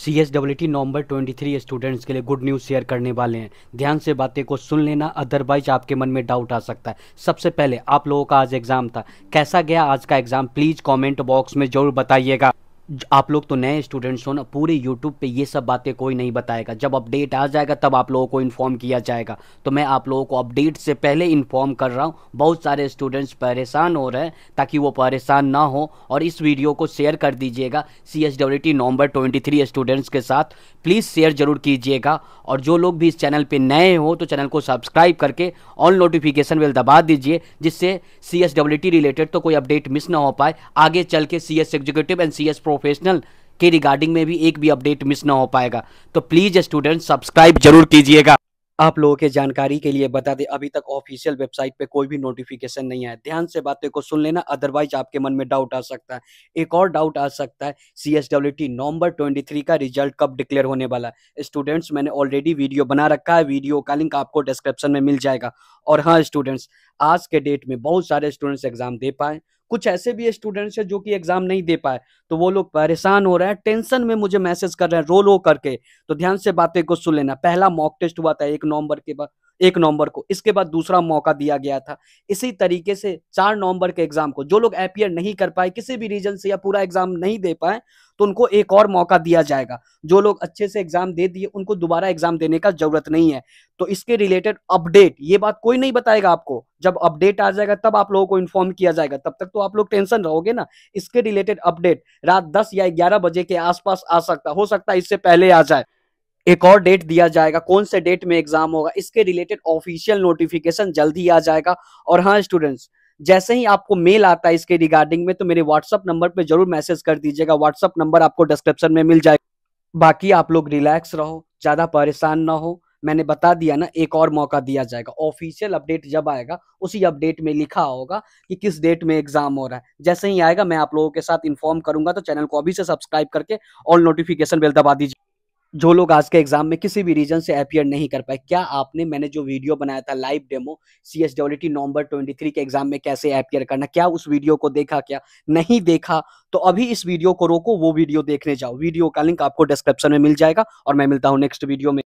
सी S W T November three students के लिए good news share करने वाले हैं ध्यान से बातें को सुन लेना अदरवाइज आपके मन में डाउट आ सकता है सबसे पहले आप लोगों का आज एग्ज़ाम था कैसा गया आज का एग्ज़ाम प्लीज़ कमेंट बॉक्स में ज़रूर बताइएगा आप लोग तो नए स्टूडेंट्स हो ना पूरे यूट्यूब पे ये सब बातें कोई नहीं बताएगा जब अपडेट आ जाएगा तब आप लोगों को इन्फॉर्म किया जाएगा तो मैं आप लोगों को अपडेट से पहले इन्फॉर्म कर रहा हूँ बहुत सारे स्टूडेंट्स परेशान हो रहे हैं ताकि वो परेशान ना हो और इस वीडियो को शेयर कर दीजिएगा C S W T November twenty three students के साथ प्लीज़ शेयर जरूर कीजिएगा और जो लोग भी इस चैनल पर नए हो तो चैनल को सब्सक्राइब करके ऑल नोटिफिकेशन बिल दबा दीजिए जिससे C S W T related तो कोई अपडेट मिस ना हो पाए आगे चल के C S executive and C S pro professional के रिगार्डिंग में भी एक भी अपडेट मिस ना हो पाएगा तो प्लीज़ स्टूडेंट सब्सक्राइब जरूर कीजिएगा आप लोगों के जानकारी के लिए बता दें अभी तक ऑफिशियल वेबसाइट पे कोई भी नोटिफिकेशन नहीं आया ध्यान से बातें को सुन लेना अदरवाइज आपके मन में डाउट आ सकता है एक और डाउट आ सकता है C S W T November twenty three का रिजल्ट कब डिक्लेयर होने वाला है स्टूडेंट्स मैंने ऑलरेडी वीडियो बना रखा है वीडियो का लिंक आपको डिस्क्रिप्शन में मिल जाएगा और हाँ स्टूडेंट्स आज के डेट में बहुत सारे स्टूडेंट्स एग्जाम दे पाए कुछ ऐसे भी स्टूडेंट्स हैं जो कि एग्जाम नहीं दे पाए तो वो लोग परेशान हो रहे हैं टेंशन में मुझे मैसेज कर रहे हैं रो रो करके तो ध्यान से बातें को सुन लेना पहला मॉक टेस्ट हुआ था एक नवंबर के बाद एक नवंबर को इसके बाद दूसरा मौका दिया गया था इसी तरीके से चार नवंबर के एग्जाम को जो लोग अपियर नहीं कर पाए किसी भी रीजन से या पूरा एग्जाम नहीं दे पाए तो उनको एक और मौका दिया जाएगा जो लोग अच्छे से एग्जाम दे दिए उनको दोबारा एग्जाम देने का जरूरत नहीं है तो इसके रिलेटेड अपडेट ये बात कोई नहीं बताएगा आपको जब अपडेट आ जाएगा तब आप लोगों को इन्फॉर्म किया जाएगा तब तक तो आप लोग टेंशन रहोगे ना इसके रिलेटेड अपडेट रात दस या ग्यारह बजे के आसपास आ सकता हो सकता है इससे पहले आ जाए एक और डेट दिया जाएगा कौन से डेट में एग्जाम होगा इसके रिलेटेड ऑफिशियल नोटिफिकेशन जल्द ही आ जाएगा और हाँ स्टूडेंट्स जैसे ही आपको मेल आता है इसके रिगार्डिंग में तो मेरे व्हाट्सअप नंबर पर जरूर मैसेज कर दीजिएगा व्हाट्सअप नंबर आपको डिस्क्रिप्शन में मिल जाएगा बाकी आप लोग रिलैक्स रहो ज्यादा परेशान ना हो मैंने बता दिया ना एक और मौका दिया जाएगा ऑफिशियल अपडेट जब आएगा उसी अपडेट में लिखा होगा कि किस डेट में एग्जाम हो रहा है जैसे ही आएगा मैं आप लोगों के साथ इन्फॉर्म करूंगा तो चैनल को अभी से सब्सक्राइब करके ऑल नोटिफिकेशन बेल दबा दीजिए जो लोग आज के एग्जाम में किसी भी रीजन से अपियर नहीं कर पाए क्या आपने मैंने जो वीडियो बनाया था live demo C S W T November twenty three के एग्जाम में कैसे अपियर करना क्या उस वीडियो को देखा क्या नहीं देखा तो अभी इस वीडियो को रोको वो वीडियो देखने जाओ वीडियो का लिंक आपको डिस्क्रिप्शन में मिल जाएगा और मैं मिलता हूँ नेक्स्ट वीडियो में